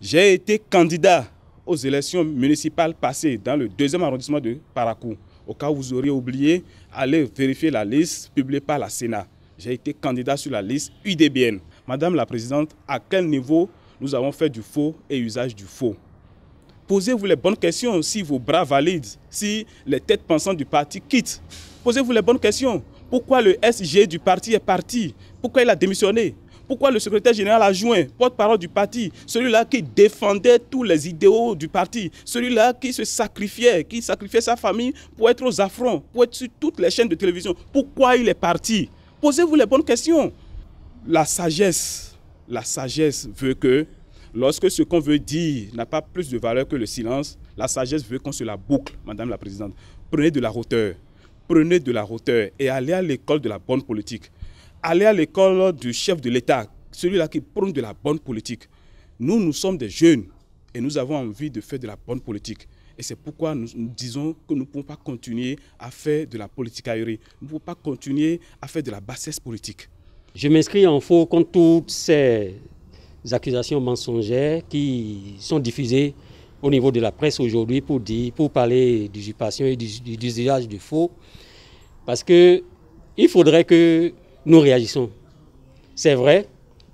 J'ai été candidat aux élections municipales passées dans le deuxième arrondissement de Parakou. Au cas où vous auriez oublié, allez vérifier la liste publiée par la Sénat. J'ai été candidat sur la liste UDBN. Madame la Présidente, à quel niveau nous avons fait du faux et usage du faux Posez-vous les bonnes questions si vos bras valident, si les têtes pensantes du parti quittent. Posez-vous les bonnes questions. Pourquoi le SG du parti est parti Pourquoi il a démissionné pourquoi le secrétaire général adjoint, porte-parole du parti, celui-là qui défendait tous les idéaux du parti, celui-là qui se sacrifiait, qui sacrifiait sa famille pour être aux affronts, pour être sur toutes les chaînes de télévision, pourquoi il est parti Posez-vous les bonnes questions. La sagesse, la sagesse veut que lorsque ce qu'on veut dire n'a pas plus de valeur que le silence, la sagesse veut qu'on se la boucle, Madame la Présidente. Prenez de la hauteur, prenez de la hauteur et allez à l'école de la bonne politique aller à l'école du chef de l'État, celui-là qui prône de la bonne politique. Nous, nous sommes des jeunes et nous avons envie de faire de la bonne politique. Et c'est pourquoi nous, disons que nous ne pouvons pas continuer à faire de la politique aérienne. Nous ne pouvons pas continuer à faire de la bassesse politique. Je m'inscris en faux contre toutes ces accusations mensongères qui sont diffusées au niveau de la presse aujourd'hui pour, dire, pour parler d'usurpation et d'usage du faux. Parce que il faudrait que nous réagissons. C'est vrai,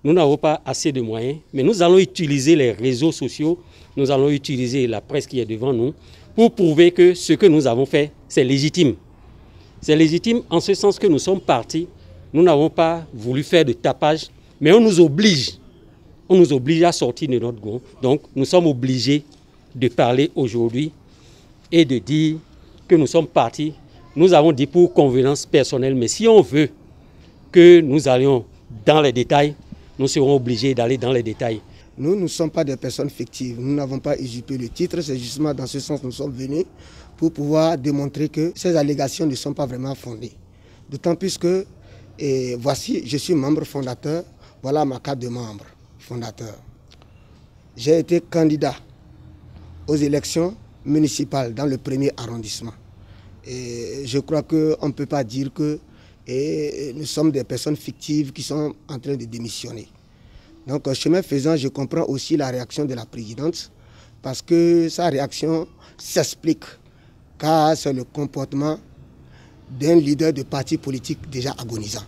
nous n'avons pas assez de moyens, mais nous allons utiliser les réseaux sociaux, nous allons utiliser la presse qui est devant nous pour prouver que ce que nous avons fait, c'est légitime. C'est légitime en ce sens que nous sommes partis, nous n'avons pas voulu faire de tapage, mais on nous oblige, on nous oblige à sortir de notre groupe. Donc nous sommes obligés de parler aujourd'hui et de dire que nous sommes partis. Nous avons dit pour convenance personnelle, mais si on veut que nous allions dans les détails, nous serons obligés d'aller dans les détails. Nous, ne sommes pas des personnes fictives. Nous n'avons pas usurpé le titre. C'est justement dans ce sens que nous sommes venus pour pouvoir démontrer que ces allégations ne sont pas vraiment fondées. D'autant plus que, et voici, je suis membre fondateur. Voilà ma carte de membre fondateur. J'ai été candidat aux élections municipales dans le premier arrondissement. Et je crois qu'on ne peut pas dire que et euh, nous sommes des personnes fictives qui sont en train de démissionner. Donc, euh, chemin faisant, je comprends aussi la réaction de la présidente, parce que sa réaction s'explique, car c'est le comportement d'un leader de parti politique déjà agonisant.